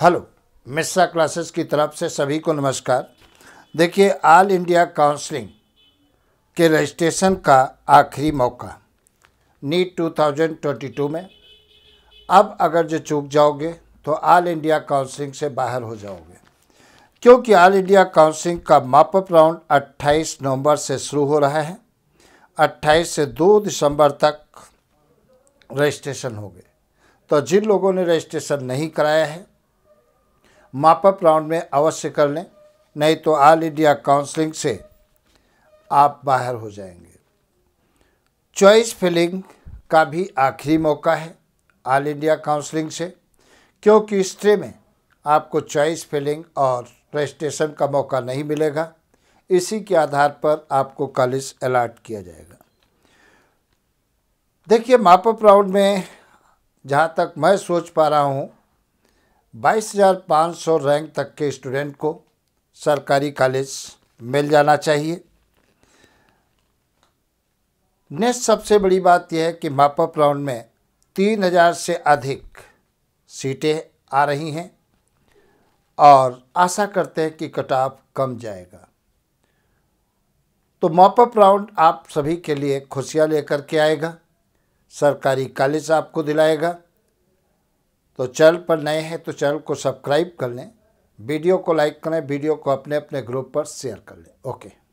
hello Mishra classes की तरफ से सभी को नमस्कार देखिए ऑल इंडिया काउंसलिंग के रजिस्ट्रेशन का आखिरी मौका नीट 2022 में अब अगर जो चूक जाओगे तो ऑल इंडिया काउंसलिंग से बाहर हो जाओगे क्योंकि ऑल इंडिया काउंसलिंग का मापअप राउंड 28 नवंबर से शुरू हो रहा है 28 से 2 दिसंबर तक रजिस्ट्रेशन हो गए तो जिन लोगों ने रजिस्ट्रेशन नहीं कराया है मापअप राउंड में अवश्य कर लें नहीं तो ऑल इंडिया काउंसलिंग से आप बाहर हो जाएंगे चॉइस फिलिंग का भी आखिरी मौका है ऑल इंडिया काउंसलिंग से क्योंकि हिस्ट्री में आपको चॉइस फिलिंग और रजिस्ट्रेशन का मौका नहीं मिलेगा इसी के आधार पर आपको कॉलेज अलाट किया जाएगा देखिए मापअप राउंड में जहाँ तक मैं सोच पा रहा हूँ 22,500 रैंक तक के स्टूडेंट को सरकारी कॉलेज मिल जाना चाहिए नेक्स्ट सबसे बड़ी बात यह है कि मापअप राउंड में 3,000 से अधिक सीटें आ रही हैं और आशा करते हैं कि कट कम जाएगा तो मॉपअप राउंड आप सभी के लिए खुशियाँ लेकर के आएगा सरकारी कॉलेज आपको दिलाएगा तो चैनल पर नए हैं तो चैनल को सब्सक्राइब कर लें वीडियो को लाइक करें वीडियो को अपने अपने ग्रुप पर शेयर कर लें ओके